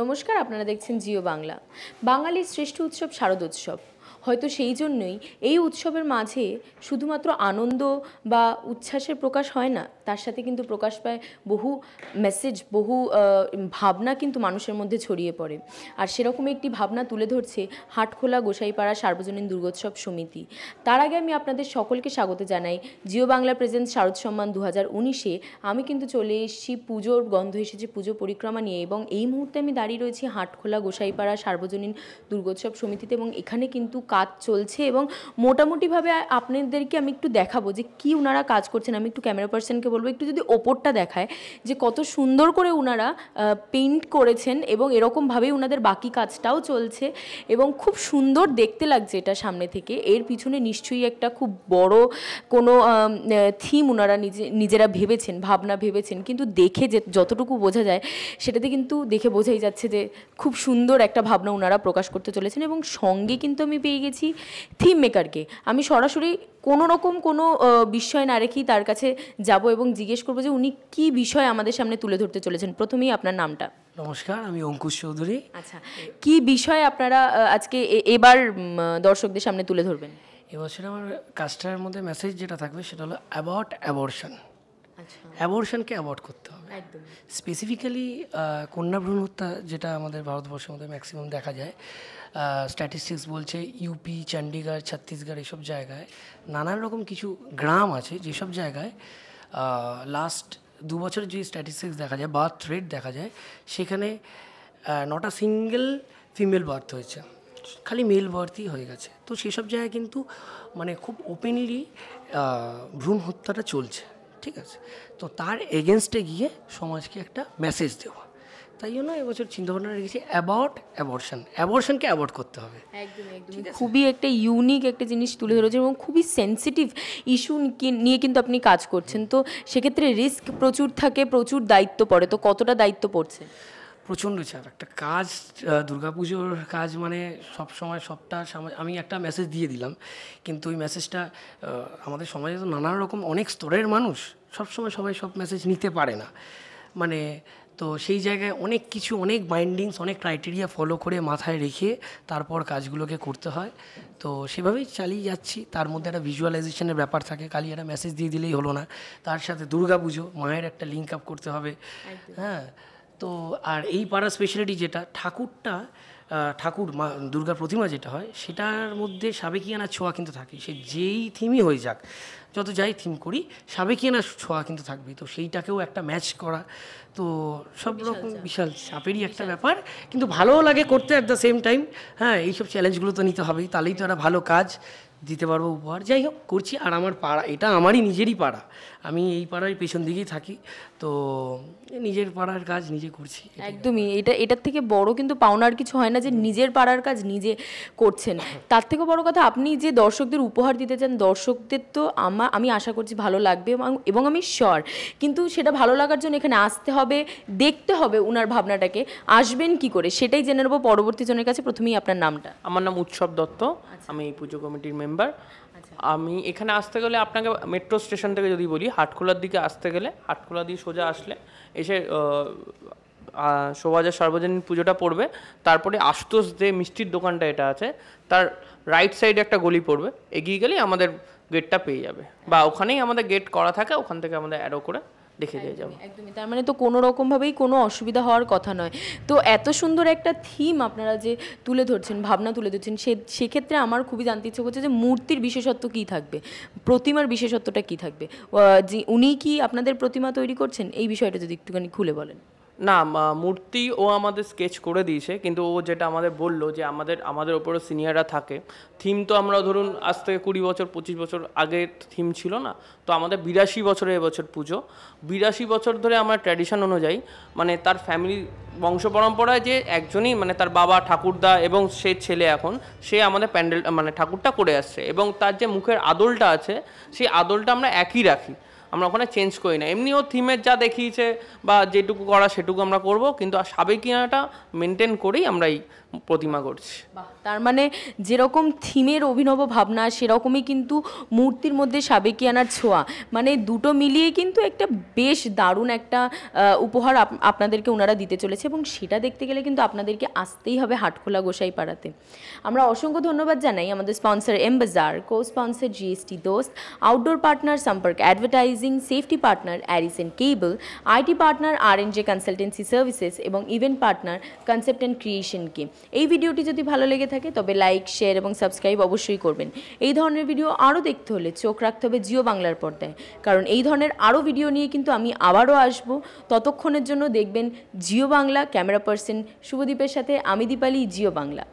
নমস্কার আপনারা দেখছেন জিও বাংলা বাঙালির শ্রেষ্ঠ উৎসব শারদ উৎসব হয়তো সেই জন্যই এই উৎসবের মাঝে শুধুমাত্র আনন্দ বা উচ্ছ্বাসের প্রকাশ হয় না তার সাথে কিন্তু প্রকাশ পায় বহু মেসেজ বহু ভাবনা কিন্তু মানুষের মধ্যে ছড়িয়ে পড়ে আর সেরকম একটি ভাবনা তুলে ধরছে হাটখোলা গোসাইপাড়া সার্বজনীন দুর্গোৎসব সমিতি তার আগে আমি আপনাদের সকলকে স্বাগত জানাই জিও বাংলা প্রেজেন্ট শারদ সম্মান দু হাজার উনিশে আমি কিন্তু চলে এসেছি পুজোর গন্ধ এসেছে পুজো পরিক্রমা নিয়ে এবং এই মুহূর্তে আমি দাঁড়িয়ে রয়েছি হাটখোলা গোসাইপাড়া সার্বজনীন দুর্গোৎসব সমিতিতে এবং এখানে কিন্তু কাজ চলছে এবং মোটামুটিভাবে আপনাদেরকে আমি একটু দেখাবো যে কি ওনারা কাজ করছেন আমি একটু ক্যামেরা পার্সনকে বলবো একটু যদি ওপরটা দেখায় যে কত সুন্দর করে ওনারা পেইন্ট করেছেন এবং এরকমভাবেই ওনাদের বাকি কাজটাও চলছে এবং খুব সুন্দর দেখতে লাগছে এটা সামনে থেকে এর পিছনে নিশ্চয়ই একটা খুব বড় কোনো থিম ওনারা নিজে নিজেরা ভেবেছেন ভাবনা ভেবেছেন কিন্তু দেখে যে যতটুকু বোঝা যায় সেটাতে কিন্তু দেখে বোঝাই যাচ্ছে যে খুব সুন্দর একটা ভাবনা ওনারা প্রকাশ করতে চলেছেন এবং সঙ্গে কিন্তু আমি পেয়ে গেছি থিম মেকারকে আমি সরাসরি কোনো রকম কোনো বিষয় না রেখেই তার কাছে যাব এবং জিজ্ঞেস করবো যে উনি কি বিষয় আমাদের সামনে তুলে ধরতে চলেছেন প্রথমেই আপনার নামটা নমস্কার আমি অঙ্কুশ চৌধুরী আচ্ছা কি বিষয় আপনারা আজকে এবার দর্শকদের সামনে তুলে ধরবেন এবছর আমার কাজটার মধ্যে মেসেজ যেটা থাকবে সেটা হলো অ্যাবাউট অ্যাবর্শন অ্যাবর্শনকে আচ্ছা। অ্যাভয়েড করতে হবে স্পেসিফিক্যালি কন্যা ভ্রূণ হত্যা যেটা আমাদের ভারতবর্ষের মধ্যে ম্যাক্সিমাম দেখা যায় স্ট্যাটিস্টিক্স বলছে ইউপি চণ্ডীগড় ছত্তিশগড় এসব জায়গায় নানান রকম কিছু গ্রাম আছে যেসব জায়গায় লাস্ট দু বছর যে স্ট্যাটিস্টিক্স দেখা যায় বার্থ রেট দেখা যায় সেখানে নটা সিঙ্গেল ফিমেল বার্থ হয়েছে খালি মেল বার্থই হয়ে গেছে তো সেসব জায়গায় কিন্তু মানে খুব ওপেনলি ভ্রূণ হত্যাটা চলছে ঠিক আছে তো তার এগেনস্টে গিয়ে সমাজকে একটা মেসেজ দেওয়া তাই জন্য এবছর চিন্তাভাবনা রেখেছি অ্যাবাউট অ্যাবর্শন অ্যাবর্শনকে অ্যাভর্ড করতে হবে খুবই একটা ইউনিক একটা জিনিস তুলে ধরেছে এবং খুবই সেন্সিটিভ ইস্যু নিয়ে কিন্তু আপনি কাজ করছেন তো সেক্ষেত্রে রিস্ক প্রচুর থাকে প্রচুর দায়িত্ব পড়ে তো কতটা দায়িত্ব পড়ছে প্রচণ্ড চাপ একটা কাজ দুর্গাপুজোর কাজ মানে সব সময় সবটা আমি একটা মেসেজ দিয়ে দিলাম কিন্তু ওই মেসেজটা আমাদের সমাজে তো নানান রকম অনেক স্তরের মানুষ সবসময় সবাই সব মেসেজ নিতে পারে না মানে তো সেই জায়গায় অনেক কিছু অনেক বাইন্ডিংস অনেক ক্রাইটেরিয়া ফলো করে মাথায় রেখে তারপর কাজগুলোকে করতে হয় তো সেভাবেই চালিয়ে যাচ্ছি তার মধ্যে একটা ভিজুয়ালাইজেশনের ব্যাপার থাকে কালি একটা মেসেজ দিয়ে দিলেই হলো না তার সাথে দুর্গাপুজো মায়ের একটা লিঙ্ক আপ করতে হবে হ্যাঁ তো আর এই পাড়া স্পেশালিটি যেটা ঠাকুরটা ঠাকুর মা দুর্গার প্রতিমা যেটা হয় সেটার মধ্যে সাবেকিয়ানা ছোঁয়া কিন্তু থাকে সে যেই থিমই হয়ে যাক যত যাই থিম করি সাবেকিয়ানা ছোঁয়া কিন্তু থাকবে তো সেইটাকেও একটা ম্যাচ করা তো সব রকম বিশাল চাপেরই একটা ব্যাপার কিন্তু ভালোও লাগে করতে অ্যাট দ্য সেম টাইম হ্যাঁ এইসব চ্যালেঞ্জগুলো তো নিতে হবেই তাহলেই তো একটা ভালো কাজ দিতে পারবো উপহার যাই হোক করছি আর আমার পাড়া এটা আমারই নিজেরই পাড়া আমি এই পাড়ার পেছন দিকেই থাকি তো নিজের পাড়ার কাজ নিজে করছি একদমই এটা এটার থেকে বড় কিন্তু পাওনার কিছু হয় না যে নিজের পাড়ার কাজ নিজে করছেন তার থেকে বড় কথা আপনি যে দর্শকদের উপহার দিতে চান দর্শকদের তো আমার আমি আশা করছি ভালো লাগবে এবং আমি শর কিন্তু সেটা ভালো লাগার জন্য এখানে আসতে হবে দেখতে হবে উনার ভাবনাটাকে আসবেন কি করে সেটাই জেনে নেবো পরবর্তী জনের কাছে প্রথমেই আপনার নামটা আমার নাম উৎসব দত্ত আচ্ছা। আমি এই পুজো কমিটির মেম্বার আচ্ছা। আমি এখানে আসতে গেলে আপনাকে মেট্রো স্টেশন থেকে যদি বলি হাটখোলার দিকে আসতে গেলে হাটখোলা দিয়ে সোজা আসলে এসে শোভাজার সর্বজনীন পুজোটা পড়বে তারপরে আশুতোষ দে মিষ্টির দোকানটা এটা আছে তার রাইট সাইডে একটা গলি পড়বে এগিয়ে গেলেই আমাদের গেটটা পেয়ে যাবে বা ওখানেই আমাদের গেট করা থাকে ওখান থেকে আমাদের অ্যারো করে রেখে দিয়ে যাবো একদমই তার মানে তো কোনো রকমভাবেই কোনো অসুবিধা হওয়ার কথা নয় তো এত সুন্দর একটা থিম আপনারা যে তুলে ধরছেন ভাবনা তুলে ধরছেন সে সেক্ষেত্রে আমার খুবই জানতে ইচ্ছে করছে যে মূর্তির বিশেষত্ব কি থাকবে প্রতিমার বিশেষত্বটা কি থাকবে উনি কি আপনাদের প্রতিমা তৈরি করছেন এই বিষয়টা যদি একটুখানি খুলে বলেন না মূর্তি ও আমাদের স্কেচ করে দিয়েছে কিন্তু ও যেটা আমাদের বললো যে আমাদের আমাদের ওপরও সিনিয়ররা থাকে থিম তো আমরা ধরুন আজ থেকে কুড়ি বছর পঁচিশ বছর আগে থিম ছিল না তো আমাদের বিরাশি বছরে এবছর পুজো বিরাশি বছর ধরে আমরা ট্র্যাডিশন অনুযায়ী মানে তার ফ্যামিলি বংশ পরম্পরায় যে একজনই মানে তার বাবা ঠাকুরদা এবং সে ছেলে এখন সে আমাদের প্যান্ডেল মানে ঠাকুরটা করে আসছে এবং তার যে মুখের আদলটা আছে সেই আদলটা আমরা একই রাখি আমরা ওখানে চেঞ্জ করি না এমনিও থিমের যা দেখিয়েছে বা যেটুকু করা সেটুকু আমরা করব কিন্তু সাবেকিয়াটা মেনটেন করেই আমরা এই প্রতিমা করছি তার মানে যেরকম থিমের অভিনব ভাবনা সেরকমই কিন্তু মূর্তির মধ্যে সাবেকিয়ানার ছোঁয়া মানে দুটো মিলিয়ে কিন্তু একটা বেশ দারুণ একটা উপহার আপনাদেরকে ওনারা দিতে চলেছে এবং সেটা দেখতে গেলে কিন্তু আপনাদেরকে আসতেই হবে হাটখোলা গোসাই পাড়াতে আমরা অসংখ্য ধন্যবাদ জানাই আমাদের sponsor M bazaar co sponsor GST Dost outdoor partner সম্পর্ক অ্যাডভার্টাইজিং সেফটি পার্টনার অ্যারিসেন্ট কেবল IT partner R N J consultancy services এবং ইভেন্ট পার্টনার কনসেপ্ট অ্যান্ড ক্রিয়েশনকে এই ভিডিওটি যদি ভালো লেগে থাকে তবে লাইক শেয়ার এবং সাবস্ক্রাইব অবশ্যই করবেন এই ধরনের ভিডিও আরও দেখতে হলে চোখ রাখতে হবে জিও বাংলার পর্দায় কারণ এই ধরনের আরও ভিডিও নিয়ে কিন্তু আমি আবারও আসব ততক্ষণের জন্য দেখবেন জিও বাংলা ক্যামেরা পার্সন শুভদীপের সাথে আমি দীপালি জিও বাংলা